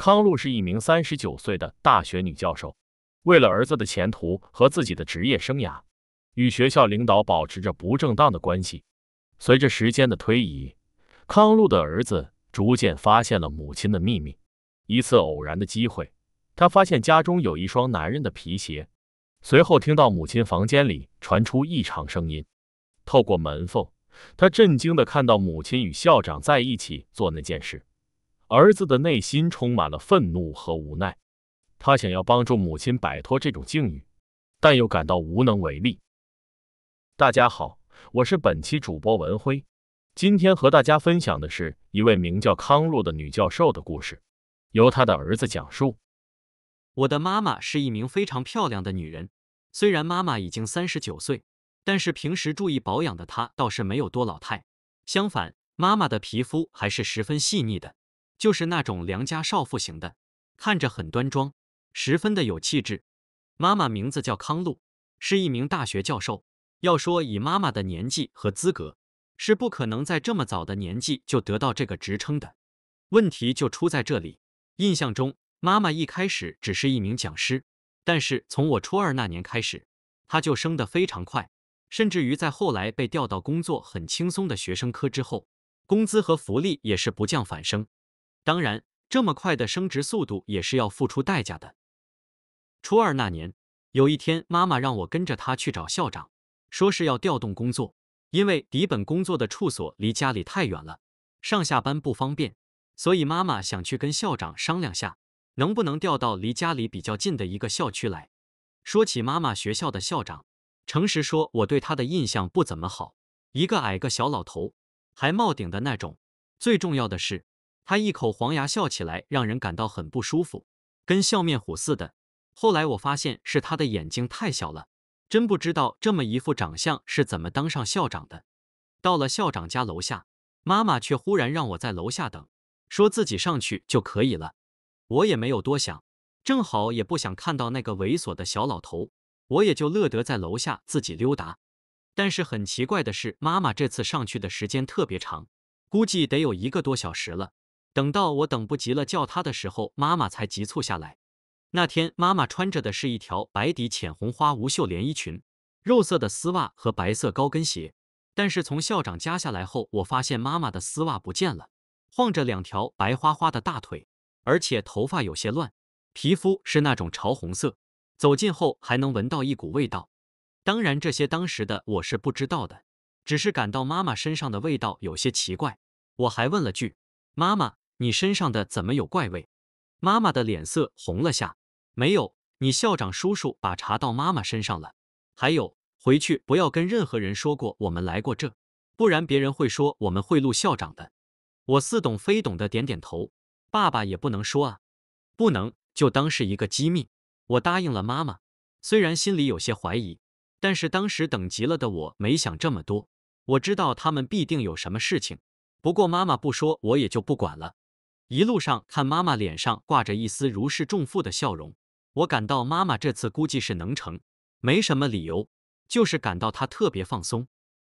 康露是一名三十九岁的大学女教授，为了儿子的前途和自己的职业生涯，与学校领导保持着不正当的关系。随着时间的推移，康露的儿子逐渐发现了母亲的秘密。一次偶然的机会，他发现家中有一双男人的皮鞋，随后听到母亲房间里传出异常声音。透过门缝，他震惊地看到母亲与校长在一起做那件事。儿子的内心充满了愤怒和无奈，他想要帮助母亲摆脱这种境遇，但又感到无能为力。大家好，我是本期主播文辉，今天和大家分享的是一位名叫康露的女教授的故事，由她的儿子讲述。我的妈妈是一名非常漂亮的女人，虽然妈妈已经三十九岁，但是平时注意保养的她倒是没有多老态，相反，妈妈的皮肤还是十分细腻的。就是那种良家少妇型的，看着很端庄，十分的有气质。妈妈名字叫康露，是一名大学教授。要说以妈妈的年纪和资格，是不可能在这么早的年纪就得到这个职称的。问题就出在这里。印象中，妈妈一开始只是一名讲师，但是从我初二那年开始，她就升得非常快，甚至于在后来被调到工作很轻松的学生科之后，工资和福利也是不降反升。当然，这么快的升职速度也是要付出代价的。初二那年，有一天，妈妈让我跟着她去找校长，说是要调动工作，因为底本工作的处所离家里太远了，上下班不方便，所以妈妈想去跟校长商量下，能不能调到离家里比较近的一个校区来。说起妈妈学校的校长，诚实说我对他的印象不怎么好，一个矮个小老头，还冒顶的那种。最重要的是。他一口黄牙笑起来，让人感到很不舒服，跟笑面虎似的。后来我发现是他的眼睛太小了，真不知道这么一副长相是怎么当上校长的。到了校长家楼下，妈妈却忽然让我在楼下等，说自己上去就可以了。我也没有多想，正好也不想看到那个猥琐的小老头，我也就乐得在楼下自己溜达。但是很奇怪的是，妈妈这次上去的时间特别长，估计得有一个多小时了。等到我等不及了叫她的时候，妈妈才急促下来。那天妈妈穿着的是一条白底浅红花无袖连衣裙，肉色的丝袜和白色高跟鞋。但是从校长家下来后，我发现妈妈的丝袜不见了，晃着两条白花花的大腿，而且头发有些乱，皮肤是那种潮红色。走近后还能闻到一股味道。当然这些当时的我是不知道的，只是感到妈妈身上的味道有些奇怪。我还问了句：“妈妈。”你身上的怎么有怪味？妈妈的脸色红了下。没有，你校长叔叔把茶倒妈妈身上了。还有，回去不要跟任何人说过我们来过这，不然别人会说我们贿赂校长的。我似懂非懂的点点头。爸爸也不能说啊，不能，就当是一个机密。我答应了妈妈，虽然心里有些怀疑，但是当时等急了的我没想这么多。我知道他们必定有什么事情，不过妈妈不说我也就不管了。一路上看妈妈脸上挂着一丝如释重负的笑容，我感到妈妈这次估计是能成，没什么理由，就是感到她特别放松。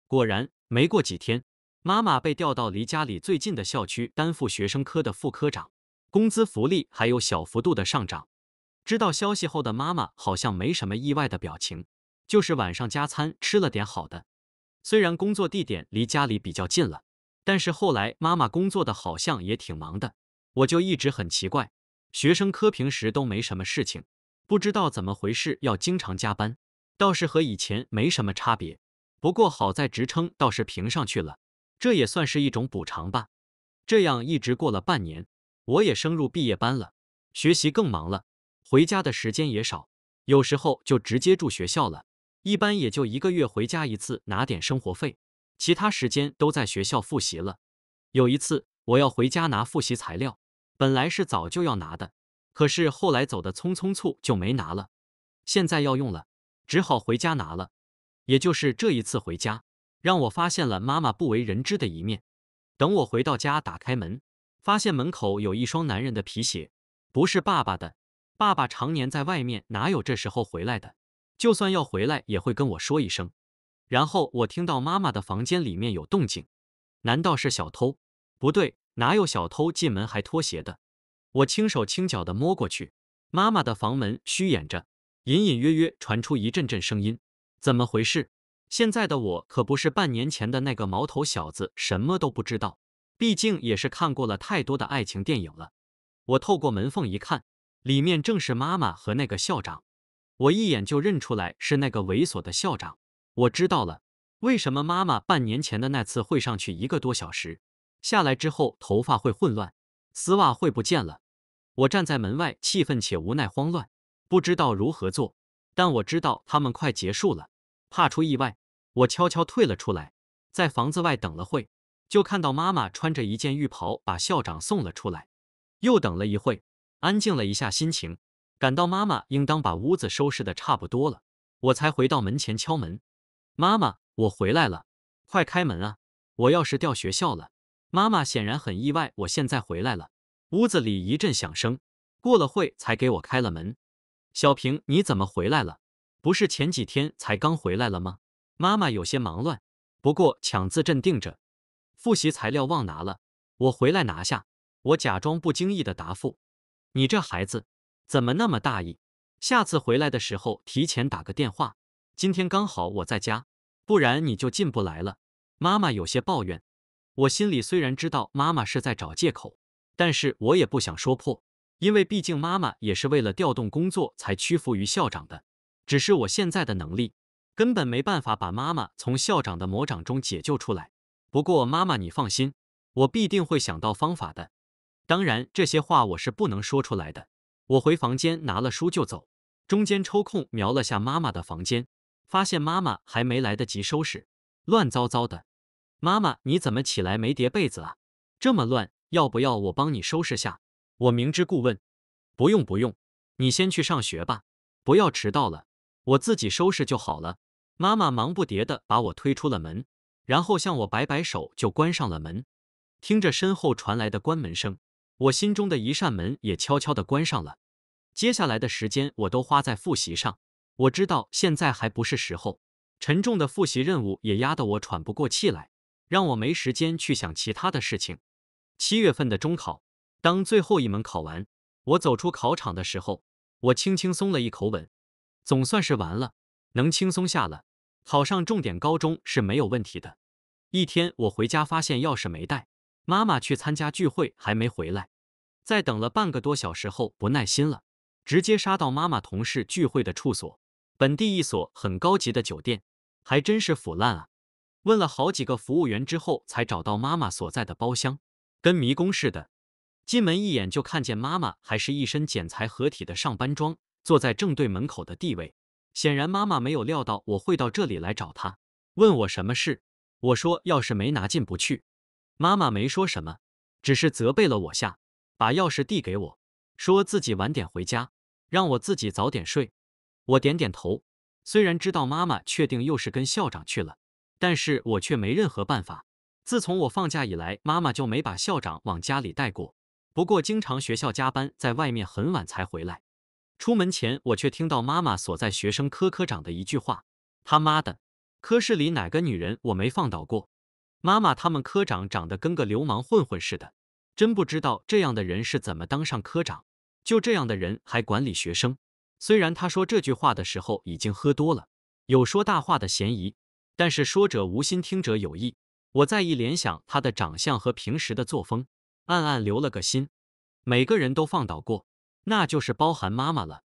果然，没过几天，妈妈被调到离家里最近的校区，担负学生科的副科长，工资福利还有小幅度的上涨。知道消息后的妈妈好像没什么意外的表情，就是晚上加餐吃了点好的。虽然工作地点离家里比较近了，但是后来妈妈工作的好像也挺忙的。我就一直很奇怪，学生科平时都没什么事情，不知道怎么回事要经常加班，倒是和以前没什么差别。不过好在职称倒是评上去了，这也算是一种补偿吧。这样一直过了半年，我也升入毕业班了，学习更忙了，回家的时间也少，有时候就直接住学校了，一般也就一个月回家一次拿点生活费，其他时间都在学校复习了。有一次我要回家拿复习材料。本来是早就要拿的，可是后来走的匆匆促就没拿了，现在要用了，只好回家拿了。也就是这一次回家，让我发现了妈妈不为人知的一面。等我回到家，打开门，发现门口有一双男人的皮鞋，不是爸爸的。爸爸常年在外面，哪有这时候回来的？就算要回来，也会跟我说一声。然后我听到妈妈的房间里面有动静，难道是小偷？不对。哪有小偷进门还脱鞋的？我轻手轻脚地摸过去，妈妈的房门虚掩着，隐隐约约传出一阵阵声音。怎么回事？现在的我可不是半年前的那个毛头小子，什么都不知道。毕竟也是看过了太多的爱情电影了。我透过门缝一看，里面正是妈妈和那个校长。我一眼就认出来是那个猥琐的校长。我知道了，为什么妈妈半年前的那次会上去一个多小时。下来之后，头发会混乱，丝袜会不见了。我站在门外，气愤且无奈，慌乱，不知道如何做。但我知道他们快结束了，怕出意外，我悄悄退了出来，在房子外等了会，就看到妈妈穿着一件浴袍把校长送了出来。又等了一会，安静了一下心情，感到妈妈应当把屋子收拾的差不多了，我才回到门前敲门。妈妈，我回来了，快开门啊！我要是掉学校了。妈妈显然很意外，我现在回来了。屋子里一阵响声，过了会才给我开了门。小平，你怎么回来了？不是前几天才刚回来了吗？妈妈有些忙乱，不过强自镇定着。复习材料忘拿了，我回来拿下。我假装不经意的答复。你这孩子怎么那么大意？下次回来的时候提前打个电话。今天刚好我在家，不然你就进不来了。妈妈有些抱怨。我心里虽然知道妈妈是在找借口，但是我也不想说破，因为毕竟妈妈也是为了调动工作才屈服于校长的。只是我现在的能力，根本没办法把妈妈从校长的魔掌中解救出来。不过妈妈，你放心，我必定会想到方法的。当然，这些话我是不能说出来的。我回房间拿了书就走，中间抽空瞄了下妈妈的房间，发现妈妈还没来得及收拾，乱糟糟的。妈妈，你怎么起来没叠被子啊？这么乱，要不要我帮你收拾下？我明知故问。不用不用，你先去上学吧，不要迟到了。我自己收拾就好了。妈妈忙不迭地把我推出了门，然后向我摆摆手，就关上了门。听着身后传来的关门声，我心中的一扇门也悄悄地关上了。接下来的时间，我都花在复习上。我知道现在还不是时候，沉重的复习任务也压得我喘不过气来。让我没时间去想其他的事情。七月份的中考，当最后一门考完，我走出考场的时候，我轻轻松了一口吻，总算是完了，能轻松下了，考上重点高中是没有问题的。一天，我回家发现钥匙没带，妈妈去参加聚会还没回来，在等了半个多小时后，不耐心了，直接杀到妈妈同事聚会的处所，本地一所很高级的酒店，还真是腐烂啊。问了好几个服务员之后，才找到妈妈所在的包厢，跟迷宫似的。进门一眼就看见妈妈，还是一身剪裁合体的上班装，坐在正对门口的地位。显然，妈妈没有料到我会到这里来找她，问我什么事。我说：“钥匙没拿进不去。”妈妈没说什么，只是责备了我下，把钥匙递给我，说自己晚点回家，让我自己早点睡。我点点头，虽然知道妈妈确定又是跟校长去了。但是我却没任何办法。自从我放假以来，妈妈就没把校长往家里带过。不过，经常学校加班，在外面很晚才回来。出门前，我却听到妈妈所在学生科科长的一句话：“他妈的，科室里哪个女人我没放倒过？”妈妈他们科长长得跟个流氓混混似的，真不知道这样的人是怎么当上科长。就这样的人还管理学生。虽然他说这句话的时候已经喝多了，有说大话的嫌疑。但是说者无心，听者有意。我在一联想他的长相和平时的作风，暗暗留了个心。每个人都放倒过，那就是包含妈妈了。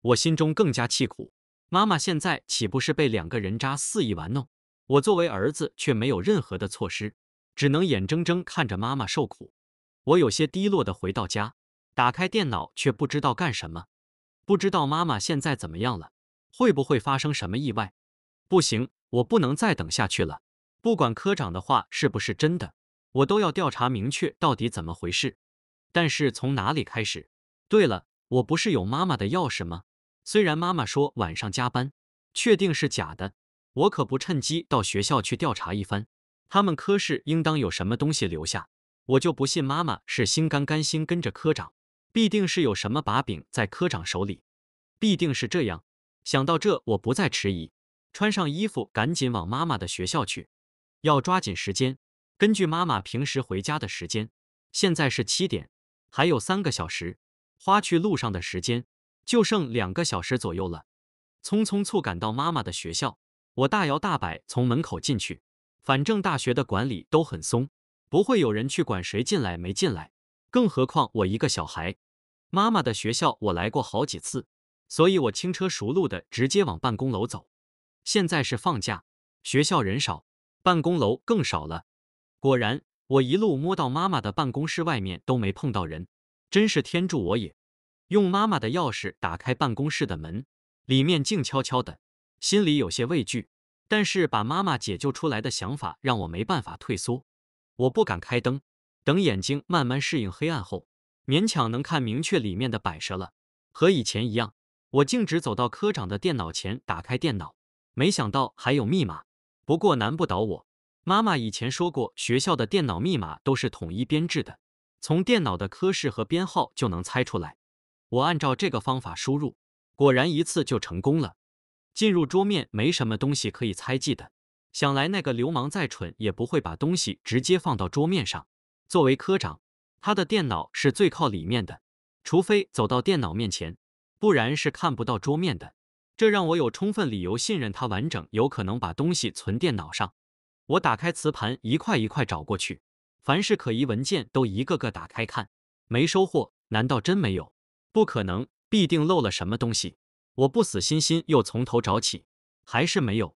我心中更加气苦，妈妈现在岂不是被两个人渣肆意玩弄？我作为儿子，却没有任何的措施，只能眼睁睁看着妈妈受苦。我有些低落的回到家，打开电脑，却不知道干什么。不知道妈妈现在怎么样了，会不会发生什么意外？不行。我不能再等下去了，不管科长的话是不是真的，我都要调查明确到底怎么回事。但是从哪里开始？对了，我不是有妈妈的钥匙吗？虽然妈妈说晚上加班，确定是假的，我可不趁机到学校去调查一番。他们科室应当有什么东西留下，我就不信妈妈是心甘甘心跟着科长，必定是有什么把柄在科长手里，必定是这样。想到这，我不再迟疑。穿上衣服，赶紧往妈妈的学校去，要抓紧时间。根据妈妈平时回家的时间，现在是七点，还有三个小时。花去路上的时间，就剩两个小时左右了。匆匆促赶到妈妈的学校，我大摇大摆从门口进去。反正大学的管理都很松，不会有人去管谁进来没进来。更何况我一个小孩，妈妈的学校我来过好几次，所以我轻车熟路的直接往办公楼走。现在是放假，学校人少，办公楼更少了。果然，我一路摸到妈妈的办公室外面都没碰到人，真是天助我也！用妈妈的钥匙打开办公室的门，里面静悄悄的，心里有些畏惧，但是把妈妈解救出来的想法让我没办法退缩。我不敢开灯，等眼睛慢慢适应黑暗后，勉强能看明确里面的摆设了。和以前一样，我径直走到科长的电脑前，打开电脑。没想到还有密码，不过难不倒我。妈妈以前说过，学校的电脑密码都是统一编制的，从电脑的科室和编号就能猜出来。我按照这个方法输入，果然一次就成功了。进入桌面没什么东西可以猜忌的，想来那个流氓再蠢也不会把东西直接放到桌面上。作为科长，他的电脑是最靠里面的，除非走到电脑面前，不然是看不到桌面的。这让我有充分理由信任他，完整有可能把东西存电脑上。我打开磁盘，一块一块找过去，凡是可疑文件都一个个打开看，没收获。难道真没有？不可能，必定漏了什么东西。我不死心，心又从头找起，还是没有，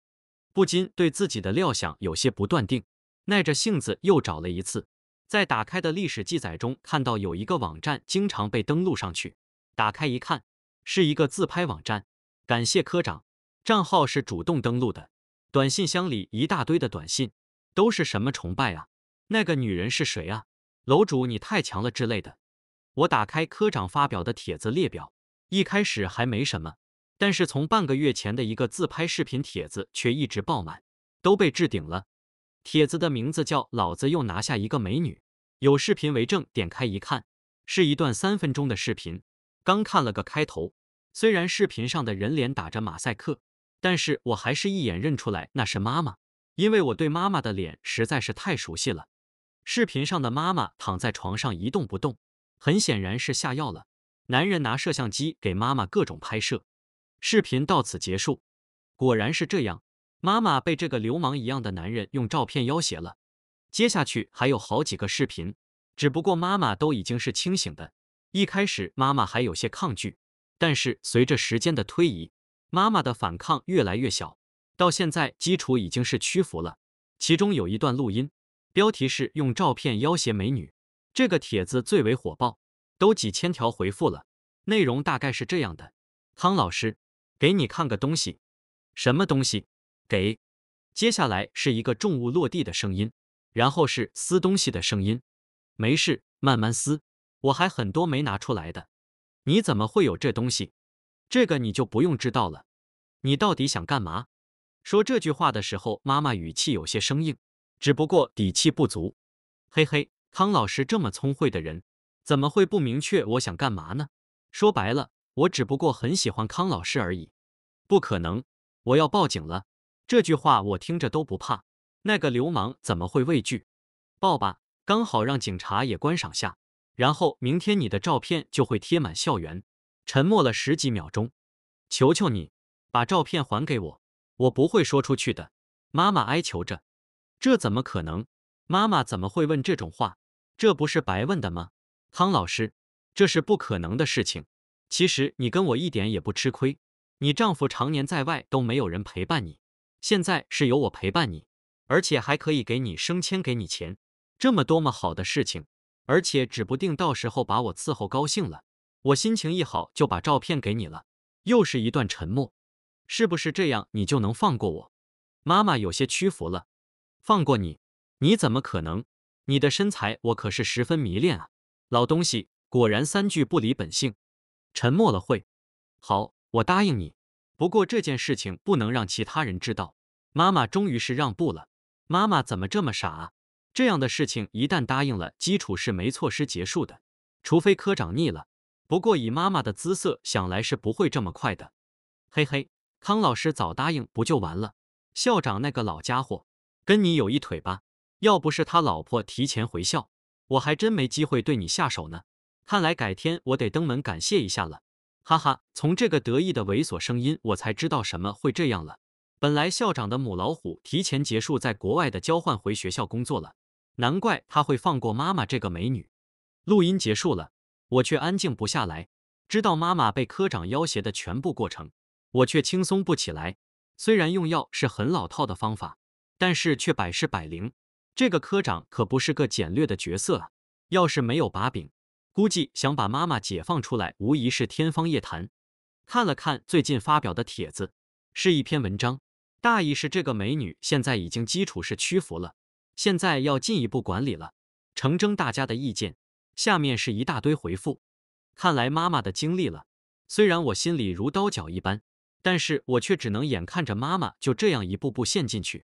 不禁对自己的料想有些不断定。耐着性子又找了一次，在打开的历史记载中看到有一个网站经常被登录上去，打开一看，是一个自拍网站。感谢科长，账号是主动登录的。短信箱里一大堆的短信，都是什么崇拜啊？那个女人是谁啊？楼主你太强了之类的。我打开科长发表的帖子列表，一开始还没什么，但是从半个月前的一个自拍视频帖子却一直爆满，都被置顶了。帖子的名字叫“老子又拿下一个美女”，有视频为证。点开一看，是一段三分钟的视频，刚看了个开头。虽然视频上的人脸打着马赛克，但是我还是一眼认出来那是妈妈，因为我对妈妈的脸实在是太熟悉了。视频上的妈妈躺在床上一动不动，很显然是下药了。男人拿摄像机给妈妈各种拍摄。视频到此结束，果然是这样，妈妈被这个流氓一样的男人用照片要挟了。接下去还有好几个视频，只不过妈妈都已经是清醒的。一开始妈妈还有些抗拒。但是随着时间的推移，妈妈的反抗越来越小，到现在基础已经是屈服了。其中有一段录音，标题是“用照片要挟美女”，这个帖子最为火爆，都几千条回复了。内容大概是这样的：汤老师，给你看个东西。什么东西？给。接下来是一个重物落地的声音，然后是撕东西的声音。没事，慢慢撕，我还很多没拿出来的。你怎么会有这东西？这个你就不用知道了。你到底想干嘛？说这句话的时候，妈妈语气有些生硬，只不过底气不足。嘿嘿，康老师这么聪慧的人，怎么会不明确我想干嘛呢？说白了，我只不过很喜欢康老师而已。不可能，我要报警了。这句话我听着都不怕，那个流氓怎么会畏惧？报吧，刚好让警察也观赏下。然后明天你的照片就会贴满校园。沉默了十几秒钟，求求你，把照片还给我，我不会说出去的。妈妈哀求着。这怎么可能？妈妈怎么会问这种话？这不是白问的吗？康老师，这是不可能的事情。其实你跟我一点也不吃亏。你丈夫常年在外都没有人陪伴你，现在是有我陪伴你，而且还可以给你升迁，给你钱，这么多么好的事情。而且指不定到时候把我伺候高兴了，我心情一好就把照片给你了。又是一段沉默，是不是这样你就能放过我？妈妈有些屈服了，放过你？你怎么可能？你的身材我可是十分迷恋啊！老东西果然三句不离本性。沉默了会，好，我答应你。不过这件事情不能让其他人知道。妈妈终于是让步了。妈妈怎么这么傻？啊？这样的事情一旦答应了，基础是没措施结束的，除非科长腻了。不过以妈妈的姿色，想来是不会这么快的。嘿嘿，康老师早答应不就完了？校长那个老家伙，跟你有一腿吧？要不是他老婆提前回校，我还真没机会对你下手呢。看来改天我得登门感谢一下了。哈哈，从这个得意的猥琐声音，我才知道什么会这样了。本来校长的母老虎提前结束在国外的交换，回学校工作了。难怪他会放过妈妈这个美女。录音结束了，我却安静不下来。知道妈妈被科长要挟的全部过程，我却轻松不起来。虽然用药是很老套的方法，但是却百试百灵。这个科长可不是个简略的角色啊！要是没有把柄，估计想把妈妈解放出来，无疑是天方夜谭。看了看最近发表的帖子，是一篇文章，大意是这个美女现在已经基础是屈服了。现在要进一步管理了，诚征大家的意见。下面是一大堆回复，看来妈妈的经历了。虽然我心里如刀绞一般，但是我却只能眼看着妈妈就这样一步步陷进去。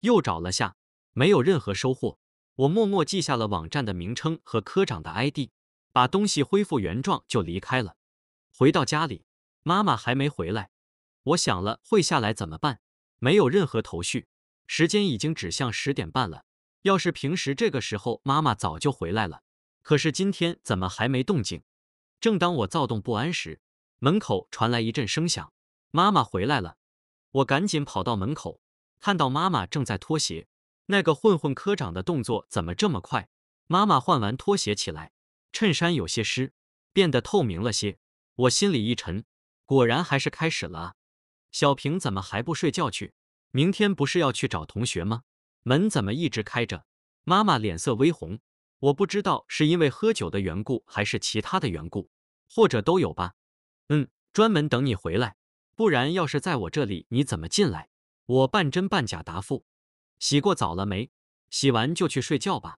又找了下，没有任何收获。我默默记下了网站的名称和科长的 ID，把东西恢复原状就离开了。回到家里，妈妈还没回来。我想了会下来怎么办，没有任何头绪。时间已经指向十点半了。要是平时这个时候，妈妈早就回来了。可是今天怎么还没动静？正当我躁动不安时，门口传来一阵声响，妈妈回来了。我赶紧跑到门口，看到妈妈正在脱鞋。那个混混科长的动作怎么这么快？妈妈换完拖鞋起来，衬衫有些湿，变得透明了些。我心里一沉，果然还是开始了。小平怎么还不睡觉去？明天不是要去找同学吗？门怎么一直开着？妈妈脸色微红，我不知道是因为喝酒的缘故，还是其他的缘故，或者都有吧。嗯，专门等你回来，不然要是在我这里，你怎么进来？我半真半假答复。洗过澡了没？洗完就去睡觉吧。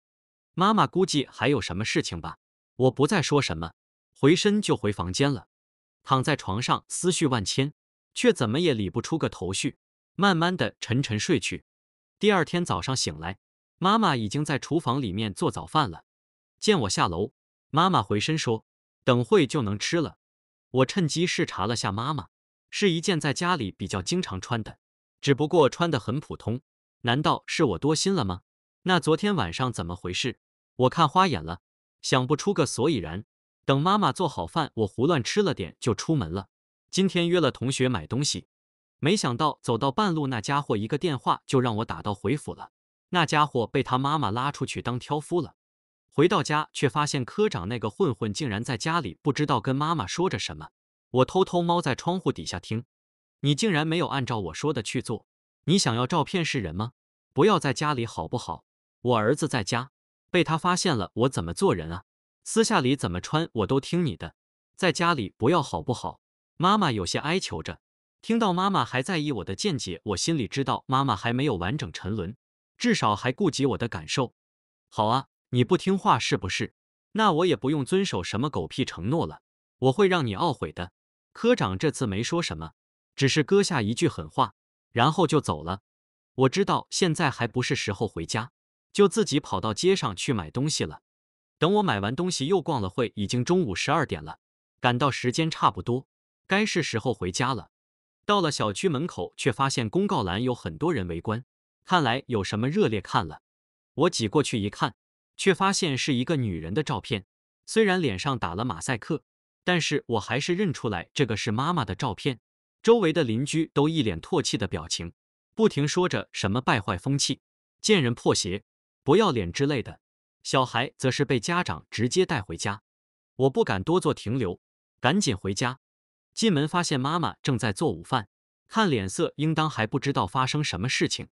妈妈估计还有什么事情吧。我不再说什么，回身就回房间了。躺在床上，思绪万千，却怎么也理不出个头绪。慢慢的沉沉睡去。第二天早上醒来，妈妈已经在厨房里面做早饭了。见我下楼，妈妈回身说：“等会就能吃了。”我趁机视察了下，妈妈是一件在家里比较经常穿的，只不过穿的很普通。难道是我多心了吗？那昨天晚上怎么回事？我看花眼了，想不出个所以然。等妈妈做好饭，我胡乱吃了点就出门了。今天约了同学买东西。没想到走到半路，那家伙一个电话就让我打道回府了。那家伙被他妈妈拉出去当挑夫了。回到家，却发现科长那个混混竟然在家里，不知道跟妈妈说着什么。我偷偷猫在窗户底下听，你竟然没有按照我说的去做。你想要照片是人吗？不要在家里好不好？我儿子在家，被他发现了，我怎么做人啊？私下里怎么穿我都听你的，在家里不要好不好？妈妈有些哀求着。听到妈妈还在意我的见解，我心里知道妈妈还没有完整沉沦，至少还顾及我的感受。好啊，你不听话是不是？那我也不用遵守什么狗屁承诺了，我会让你懊悔的。科长这次没说什么，只是搁下一句狠话，然后就走了。我知道现在还不是时候回家，就自己跑到街上去买东西了。等我买完东西又逛了会，已经中午十二点了，感到时间差不多，该是时候回家了。到了小区门口，却发现公告栏有很多人围观，看来有什么热烈看了。我挤过去一看，却发现是一个女人的照片，虽然脸上打了马赛克，但是我还是认出来这个是妈妈的照片。周围的邻居都一脸唾弃的表情，不停说着什么败坏风气、贱人破鞋、不要脸之类的。小孩则是被家长直接带回家，我不敢多做停留，赶紧回家。进门发现妈妈正在做午饭，看脸色应当还不知道发生什么事情。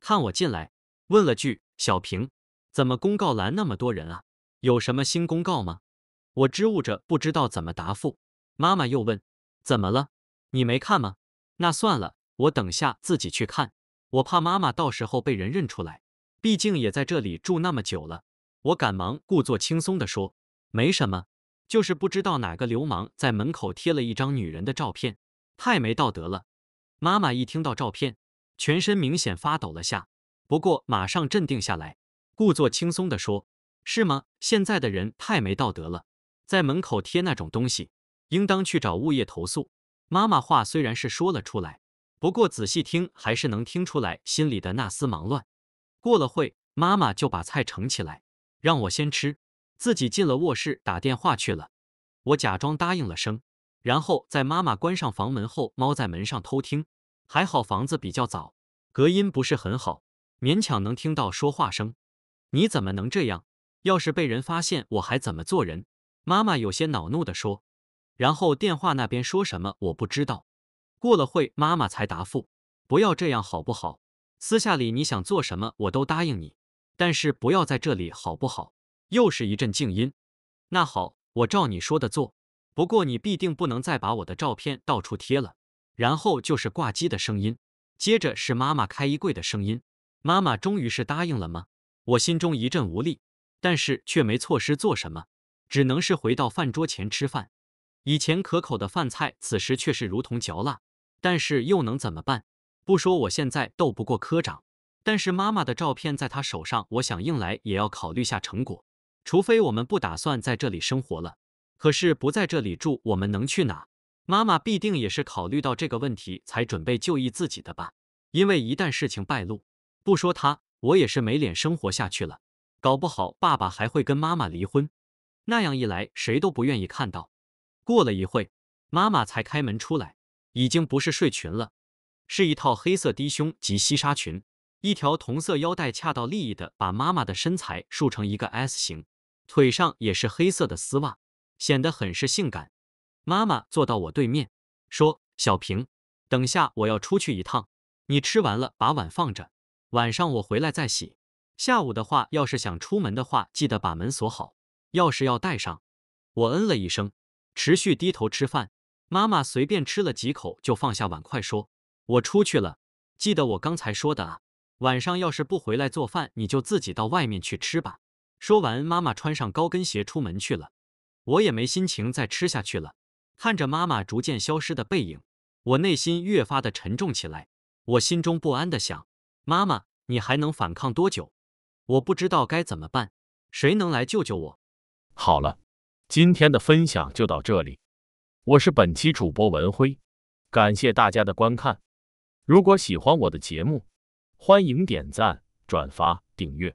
看我进来，问了句：“小平，怎么公告栏那么多人啊？有什么新公告吗？”我支吾着不知道怎么答复。妈妈又问：“怎么了？你没看吗？”那算了，我等下自己去看。我怕妈妈到时候被人认出来，毕竟也在这里住那么久了。我赶忙故作轻松的说：“没什么。”就是不知道哪个流氓在门口贴了一张女人的照片，太没道德了。妈妈一听到照片，全身明显发抖了下，不过马上镇定下来，故作轻松地说：“是吗？现在的人太没道德了，在门口贴那种东西，应当去找物业投诉。”妈妈话虽然是说了出来，不过仔细听还是能听出来心里的那丝忙乱。过了会，妈妈就把菜盛起来，让我先吃。自己进了卧室打电话去了，我假装答应了声，然后在妈妈关上房门后，猫在门上偷听。还好房子比较早，隔音不是很好，勉强能听到说话声。你怎么能这样？要是被人发现，我还怎么做人？妈妈有些恼怒的说。然后电话那边说什么我不知道。过了会，妈妈才答复：“不要这样好不好？私下里你想做什么我都答应你，但是不要在这里好不好？”又是一阵静音，那好，我照你说的做，不过你必定不能再把我的照片到处贴了。然后就是挂机的声音，接着是妈妈开衣柜的声音。妈妈终于是答应了吗？我心中一阵无力，但是却没措施做什么，只能是回到饭桌前吃饭。以前可口的饭菜，此时却是如同嚼蜡。但是又能怎么办？不说我现在斗不过科长，但是妈妈的照片在他手上，我想硬来也要考虑下成果。除非我们不打算在这里生活了，可是不在这里住，我们能去哪？妈妈必定也是考虑到这个问题才准备就义自己的吧。因为一旦事情败露，不说她，我也是没脸生活下去了。搞不好爸爸还会跟妈妈离婚，那样一来，谁都不愿意看到。过了一会，妈妈才开门出来，已经不是睡裙了，是一套黑色低胸及西纱裙。一条同色腰带恰到利益的把妈妈的身材竖成一个 S 型，腿上也是黑色的丝袜，显得很是性感。妈妈坐到我对面，说：“小平，等下我要出去一趟，你吃完了把碗放着，晚上我回来再洗。下午的话，要是想出门的话，记得把门锁好，钥匙要带上。”我嗯了一声，持续低头吃饭。妈妈随便吃了几口就放下碗筷，说：“我出去了，记得我刚才说的啊。”晚上要是不回来做饭，你就自己到外面去吃吧。说完，妈妈穿上高跟鞋出门去了。我也没心情再吃下去了。看着妈妈逐渐消失的背影，我内心越发的沉重起来。我心中不安的想：妈妈，你还能反抗多久？我不知道该怎么办，谁能来救救我？好了，今天的分享就到这里。我是本期主播文辉，感谢大家的观看。如果喜欢我的节目，欢迎点赞、转发、订阅。